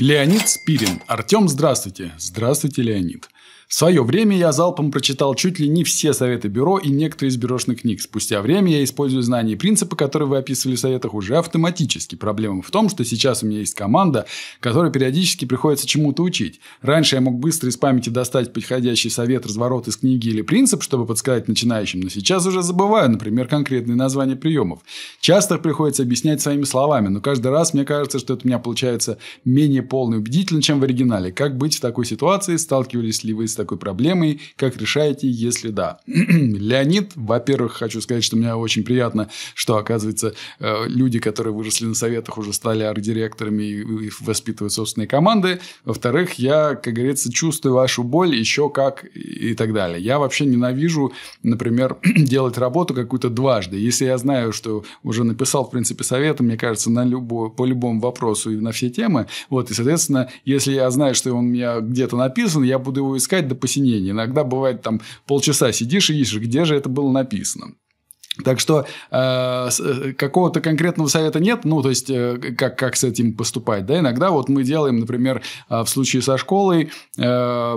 Леонид Спирин. Артем, здравствуйте. Здравствуйте, Леонид. В свое время я залпом прочитал чуть ли не все советы бюро и некоторые из бюрошных книг. Спустя время я использую знания и принципы, которые вы описывали в советах, уже автоматически. Проблема в том, что сейчас у меня есть команда, которой периодически приходится чему-то учить. Раньше я мог быстро из памяти достать подходящий совет, разворот из книги или принцип, чтобы подсказать начинающим, но сейчас уже забываю, например, конкретные названия приемов. Часто их приходится объяснять своими словами, но каждый раз мне кажется, что это у меня получается менее полно и убедительно, чем в оригинале. Как быть в такой ситуации? Сталкивались ли ли вы с такой проблемой, как решаете, если да. Леонид, во-первых, хочу сказать, что мне очень приятно, что, оказывается, э, люди, которые выросли на советах, уже стали арт-директорами и воспитывают собственные команды. Во-вторых, я, как говорится, чувствую вашу боль еще как и так далее. Я вообще ненавижу, например, делать работу какую-то дважды. Если я знаю, что уже написал, в принципе, советы, мне кажется, на любой, по любому вопросу и на все темы, вот, и, соответственно, если я знаю, что он у меня где-то написан, я буду его искать до посинения. Иногда бывает там полчаса сидишь и ищешь, где же это было написано. Так что э, э, какого-то конкретного совета нет, ну, то есть, э, как, как с этим поступать, да, иногда вот мы делаем, например, э, в случае со школой, э,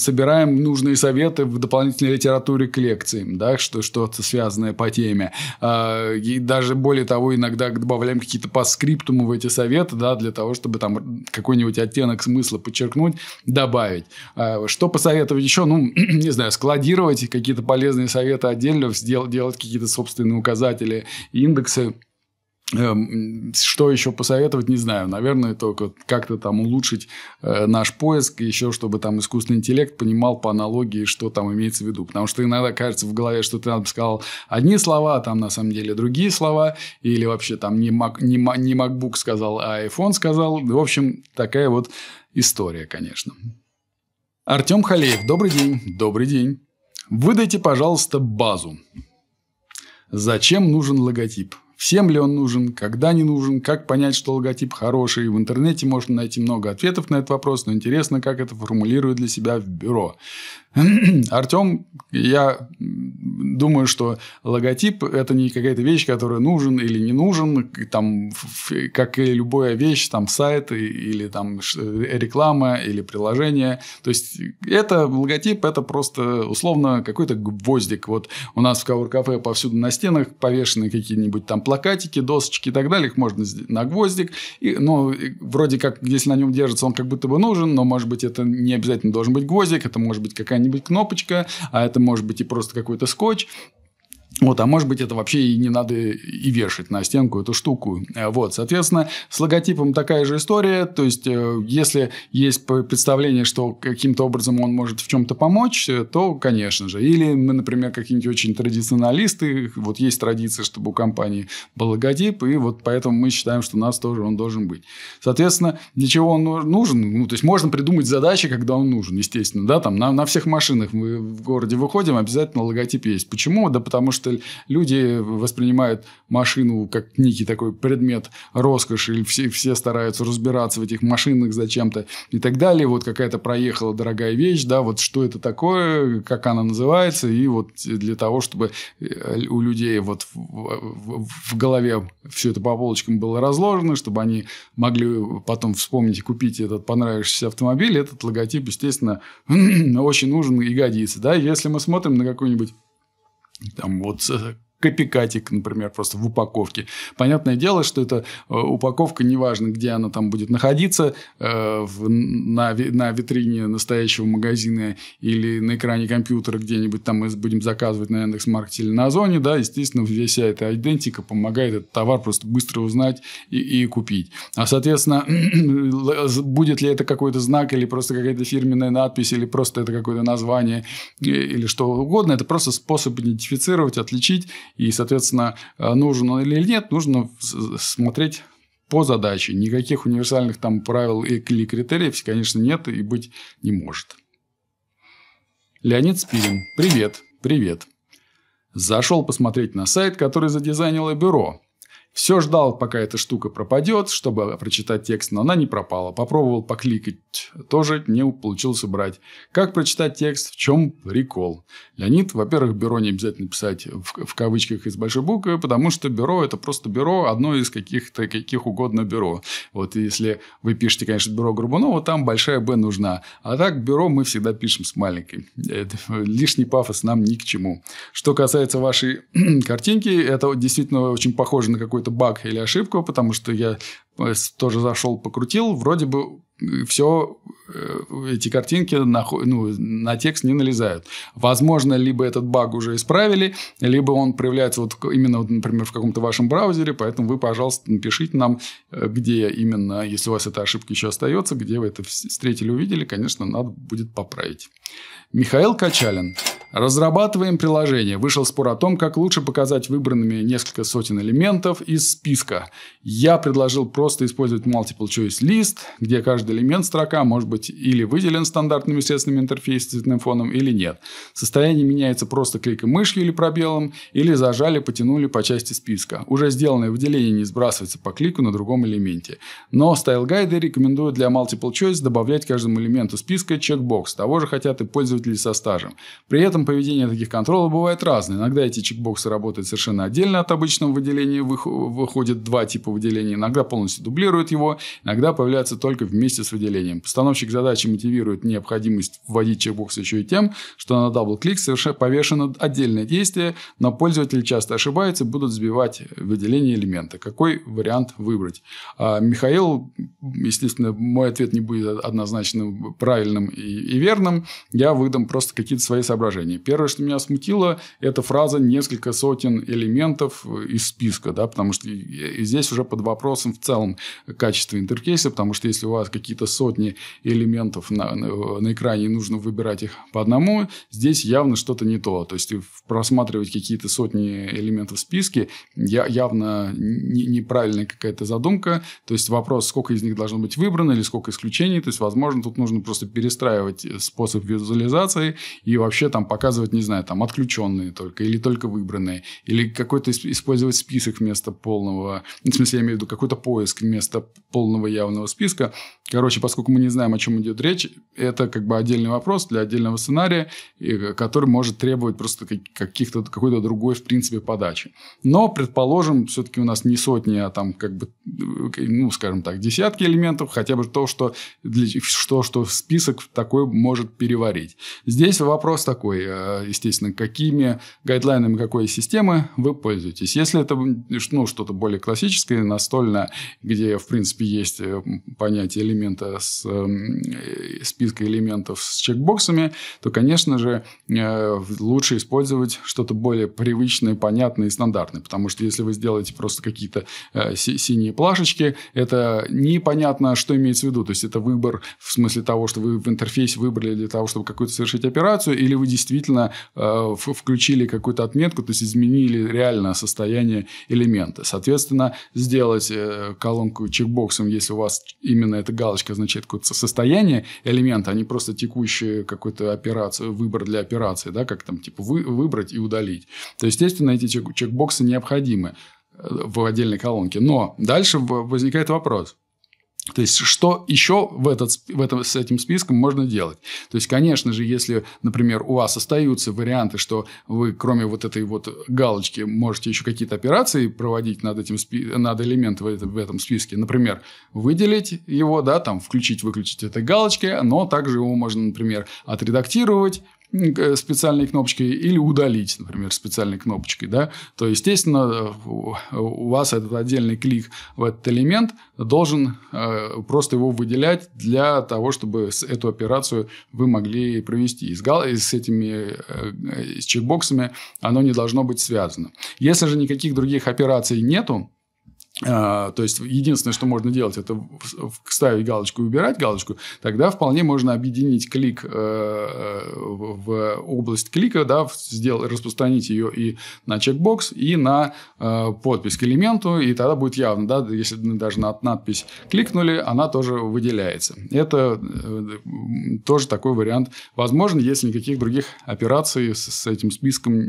собираем нужные советы в дополнительной литературе к лекциям, да, что, что-то связанное по теме, э, и даже более того, иногда добавляем какие-то по скриптуму в эти советы, да, для того, чтобы там какой-нибудь оттенок смысла подчеркнуть, добавить. Э, что посоветовать еще? Ну, не знаю, складировать какие-то полезные советы отдельно, сделать, делать какие-то какие-то собственные указатели, индексы. Эм, что еще посоветовать, не знаю. Наверное, только как-то там улучшить э, наш поиск, еще чтобы там искусственный интеллект понимал по аналогии, что там имеется в виду. Потому что иногда кажется в голове, что ты там сказал одни слова, а там на самом деле другие слова, или вообще там не, Mac, не, не MacBook сказал, а iPhone сказал. В общем, такая вот история, конечно. Артем Халеев, добрый день. Добрый день. Выдайте, пожалуйста, базу. Зачем нужен логотип? Всем ли он нужен? Когда не нужен? Как понять, что логотип хороший? В интернете можно найти много ответов на этот вопрос, но интересно, как это формулируют для себя в бюро. Артем, я думаю, что логотип – это не какая-то вещь, которая нужен или не нужен, там, как и любая вещь, там, сайт или там реклама или приложение. То есть, это логотип – это просто условно какой-то гвоздик. Вот у нас в Кавер-кафе повсюду на стенах повешены какие-нибудь там плакатики, досочки и так далее. Их можно на гвоздик. И, ну, вроде как, если на нем держится, он как будто бы нужен, но, может быть, это не обязательно должен быть гвоздик, это может быть какая-нибудь какая-нибудь кнопочка, а это может быть и просто какой-то скотч. Вот, а может быть, это вообще и не надо и вешать на стенку эту штуку. Э, вот, соответственно, с логотипом такая же история. То есть, э, если есть представление, что каким-то образом он может в чем-то помочь, э, то, конечно же. Или мы, например, какие-нибудь очень традиционалисты. Вот есть традиция, чтобы у компании был логотип, и вот поэтому мы считаем, что у нас тоже он должен быть. Соответственно, для чего он нужен? Ну, то есть, можно придумать задачи, когда он нужен, естественно. Да, там на, на всех машинах мы в городе выходим, обязательно логотип есть. Почему? Да потому что что люди воспринимают машину как некий такой предмет роскоши, или все, все стараются разбираться в этих машинах зачем-то и так далее. Вот какая-то проехала дорогая вещь, да, вот что это такое, как она называется, и вот для того, чтобы э, у людей вот в, в, в голове все это по полочкам было разложено, чтобы они могли потом вспомнить и купить этот понравившийся автомобиль, этот логотип, естественно, очень нужен и годится. Да? Если мы смотрим на какую-нибудь Dann wurde sie копикатик, например, просто в упаковке. Понятное дело, что эта э, упаковка, неважно, где она там будет находиться, э, в, на, на витрине настоящего магазина или на экране компьютера где-нибудь там мы будем заказывать на Яндекс.Маркете или на Озоне, да, естественно, вся эта идентика помогает этот товар просто быстро узнать и, и купить. А, соответственно, будет ли это какой-то знак или просто какая-то фирменная надпись или просто это какое-то название или что угодно, это просто способ идентифицировать, отличить и, соответственно, э, нужен он или нет, нужно смотреть по задаче. Никаких универсальных там правил или критериев, конечно, нет и быть не может. Леонид Спирин. Привет. Привет. Зашел посмотреть на сайт, который задизайнило бюро. Все ждал, пока эта штука пропадет, чтобы прочитать текст, но она не пропала. Попробовал покликать, тоже не получилось убрать. Как прочитать текст, в чем прикол? Леонид, во-первых, бюро не обязательно писать в, в кавычках из большой буквы, потому что бюро – это просто бюро, одно из каких-то, каких угодно бюро. Вот если вы пишете, конечно, бюро Грубунова, там большая «Б» нужна. А так бюро мы всегда пишем с маленькой. Это, лишний пафос нам ни к чему. Что касается вашей картинки, это действительно очень похоже на какой-то какой-то баг или ошибку, потому что я э, тоже зашел, покрутил, вроде бы э, все э, эти картинки на, ну, на текст не налезают. Возможно, либо этот баг уже исправили, либо он проявляется вот именно, вот, например, в каком-то вашем браузере, поэтому вы, пожалуйста, напишите нам, где именно, если у вас эта ошибка еще остается, где вы это встретили, увидели, конечно, надо будет поправить. Михаил Качалин. Разрабатываем приложение. Вышел спор о том, как лучше показать выбранными несколько сотен элементов из списка. Я предложил просто использовать multiple choice list, где каждый элемент строка может быть или выделен стандартными средствами интерфейса с цветным фоном, или нет. Состояние меняется просто кликом мышью или пробелом, или зажали, потянули по части списка. Уже сделанное выделение не сбрасывается по клику на другом элементе. Но стайл-гайды рекомендуют для multiple choice добавлять каждому элементу списка чекбокс. Того же хотят и пользователи со стажем. При этом Причины поведения таких контролов бывает разные. Иногда эти чекбоксы работают совершенно отдельно от обычного выделения, выходят два типа выделения, иногда полностью дублируют его, иногда появляются только вместе с выделением. Постановщик задачи мотивирует необходимость вводить чекбокс еще и тем, что на дабл-клик совершенно повешено отдельное действие, но пользователи часто ошибаются и будут сбивать выделение элемента. Какой вариант выбрать? А Михаил, естественно, мой ответ не будет однозначно правильным и, и верным. Я выдам просто какие-то свои соображения предложение. Первое, что меня смутило, это фраза «несколько сотен элементов из списка», да, потому что здесь уже под вопросом в целом качество интерфейса, потому что если у вас какие-то сотни элементов на, на, на экране, нужно выбирать их по одному, здесь явно что-то не то. То есть, просматривать какие-то сотни элементов в списке я, явно не, неправильная какая-то задумка. То есть, вопрос, сколько из них должно быть выбрано или сколько исключений. То есть, возможно, тут нужно просто перестраивать способ визуализации и вообще там показывать, не знаю, там, отключенные только, или только выбранные, или какой-то использовать список вместо полного, ну, в смысле, я имею в виду какой-то поиск вместо полного явного списка. Короче, поскольку мы не знаем, о чем идет речь, это как бы отдельный вопрос для отдельного сценария, э, который может требовать просто каких-то, какой-то другой, в принципе, подачи. Но, предположим, все-таки у нас не сотни, а там, как бы, э, ну, скажем так, десятки элементов, хотя бы то, что, для, что, что список такой может переварить. Здесь вопрос такой, Э, естественно, какими гайдлайнами какой системы вы пользуетесь. Если это ну, что-то более классическое, настольное, где, в принципе, есть э, понятие элемента с эм, э, списка элементов с чекбоксами, то, конечно же, лучше использовать что-то более привычное, понятное и стандартное. Потому что если вы сделаете просто какие-то синие плашечки, это непонятно, что имеется в виду. То есть, это выбор в смысле того, что вы в интерфейсе выбрали для того, чтобы какую-то совершить операцию, или вы действительно действительно э, включили какую-то отметку, то есть изменили реальное состояние элемента. Соответственно, сделать э, колонку чекбоксом, если у вас именно эта галочка означает какое-то состояние элемента, а не просто текущую какую-то операцию, выбор для операции, да, как там типа вы, выбрать и удалить. То, есть естественно, эти чек чекбоксы необходимы э, в отдельной колонке. Но дальше возникает вопрос – то есть, что еще в этот, в этом, с этим списком можно делать? То есть, конечно же, если, например, у вас остаются варианты, что вы, кроме вот этой вот галочки, можете еще какие-то операции проводить над, этим, над элементом в этом, в этом списке. Например, выделить его, да, там, включить-выключить этой галочки, но также его можно, например, отредактировать, Э, специальной кнопочкой или удалить, например, специальной кнопочкой. Да? То, естественно, э, у вас этот отдельный клик в этот элемент должен э, просто его выделять для того, чтобы эту операцию вы могли провести. И с, гал... и с этими э, э, с чекбоксами оно не должно быть связано. Если же никаких других операций нету, а, то есть, единственное, что можно делать, это ставить галочку и убирать галочку. Тогда вполне можно объединить клик э, в область клика, да, сделать, распространить ее и на чекбокс, и на э, подпись к элементу, и тогда будет явно, да, если даже на надпись кликнули, она тоже выделяется. Это э, тоже такой вариант возможен, если никаких других операций с, с этим списком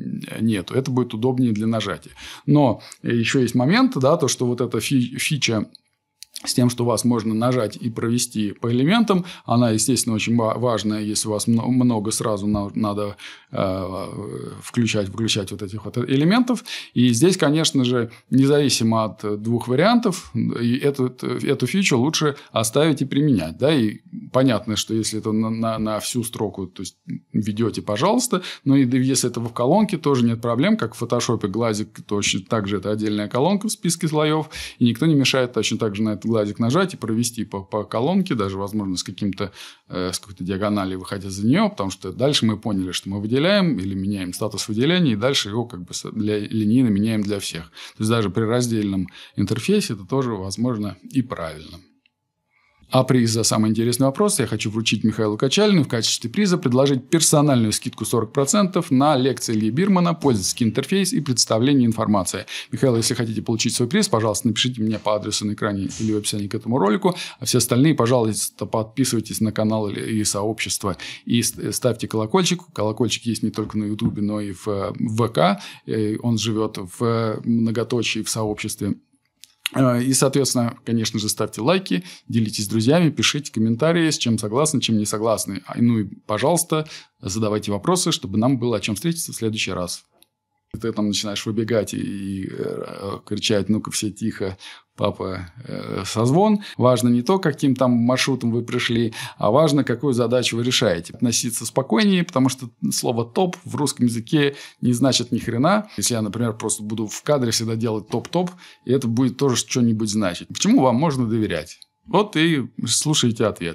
нету. Это будет удобнее для нажатия. Но еще есть момент, да, то, что вот вот эта фича с тем, что вас можно нажать и провести по элементам. Она, естественно, очень важная, если у вас много сразу надо э, включать, выключать вот этих вот элементов. И здесь, конечно же, независимо от двух вариантов, этот, эту фичу лучше оставить и применять. Да? И понятно, что если это на, на, на всю строку, то есть ведете, пожалуйста, но и если это в колонке, тоже нет проблем, как в фотошопе глазик, точно так же это отдельная колонка в списке слоев, и никто не мешает точно так же на это глазик нажать и провести по, по колонке, даже, возможно, с, каким-то, э, с какой-то диагонали выходя за нее, потому что дальше мы поняли, что мы выделяем или меняем статус выделения, и дальше его как бы для, линейно меняем для всех. То есть даже при раздельном интерфейсе это тоже возможно и правильно. А приз за самый интересный вопрос я хочу вручить Михаилу Качалину в качестве приза предложить персональную скидку 40% на лекции Ильи Бирмана «Пользовательский интерфейс и представление информации». Михаил, если хотите получить свой приз, пожалуйста, напишите мне по адресу на экране или в описании к этому ролику. А все остальные, пожалуйста, подписывайтесь на канал и сообщество. И ставьте колокольчик. Колокольчик есть не только на Ютубе, но и в э, ВК. Э, он живет в э, многоточии в сообществе. Э, и, соответственно, конечно же, ставьте лайки, делитесь с друзьями, пишите комментарии, с чем согласны, чем не согласны. А, ну и, пожалуйста, задавайте вопросы, чтобы нам было о чем встретиться в следующий раз ты там начинаешь выбегать и, и э, кричать, ну-ка все тихо, папа, э, созвон. Важно не то, каким там маршрутом вы пришли, а важно, какую задачу вы решаете. Относиться спокойнее, потому что слово «топ» в русском языке не значит ни хрена. Если я, например, просто буду в кадре всегда делать «топ-топ», и это будет тоже что-нибудь значить. Почему вам можно доверять? Вот и слушайте ответ.